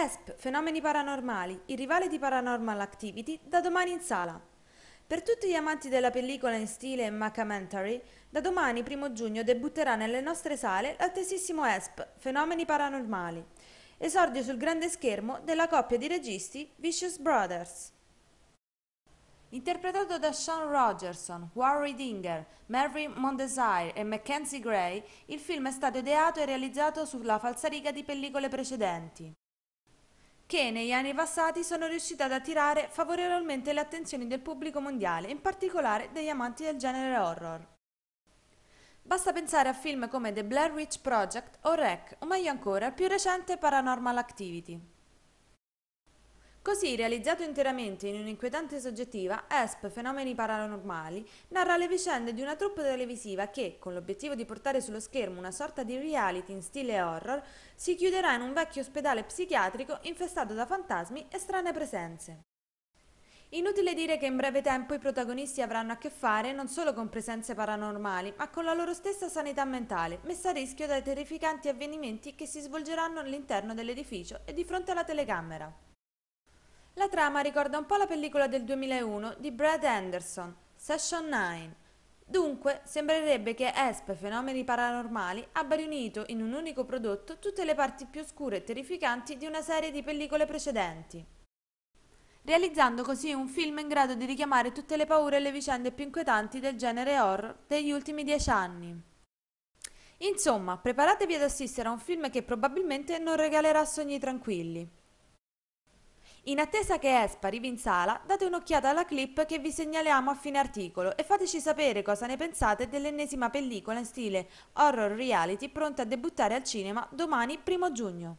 ESP, fenomeni paranormali, il rivale di Paranormal Activity, da domani in sala. Per tutti gli amanti della pellicola in stile Macamentary, da domani, 1 giugno, debutterà nelle nostre sale l'altesissimo ESP, fenomeni paranormali, esordio sul grande schermo della coppia di registi Vicious Brothers. Interpretato da Sean Rogerson, Warren Dinger, Mary Mondesire e Mackenzie Gray, il film è stato ideato e realizzato sulla falsariga di pellicole precedenti che negli anni passati sono riuscite ad attirare favorevolmente le attenzioni del pubblico mondiale, in particolare degli amanti del genere horror. Basta pensare a film come The Blair Witch Project o REC, o meglio ancora, il più recente Paranormal Activity. Così, realizzato interamente in un'inquietante soggettiva, ESP Fenomeni Paranormali narra le vicende di una troupe televisiva che, con l'obiettivo di portare sullo schermo una sorta di reality in stile horror, si chiuderà in un vecchio ospedale psichiatrico infestato da fantasmi e strane presenze. Inutile dire che in breve tempo i protagonisti avranno a che fare non solo con presenze paranormali, ma con la loro stessa sanità mentale, messa a rischio dai terrificanti avvenimenti che si svolgeranno all'interno dell'edificio e di fronte alla telecamera. La trama ricorda un po' la pellicola del 2001 di Brad Anderson, Session 9. Dunque, sembrerebbe che ESP Fenomeni Paranormali abbia riunito in un unico prodotto tutte le parti più oscure e terrificanti di una serie di pellicole precedenti, realizzando così un film in grado di richiamare tutte le paure e le vicende più inquietanti del genere horror degli ultimi dieci anni. Insomma, preparatevi ad assistere a un film che probabilmente non regalerà sogni tranquilli. In attesa che espa arrivi in sala, date un'occhiata alla clip che vi segnaliamo a fine articolo e fateci sapere cosa ne pensate dell'ennesima pellicola in stile horror reality pronta a debuttare al cinema domani 1 giugno.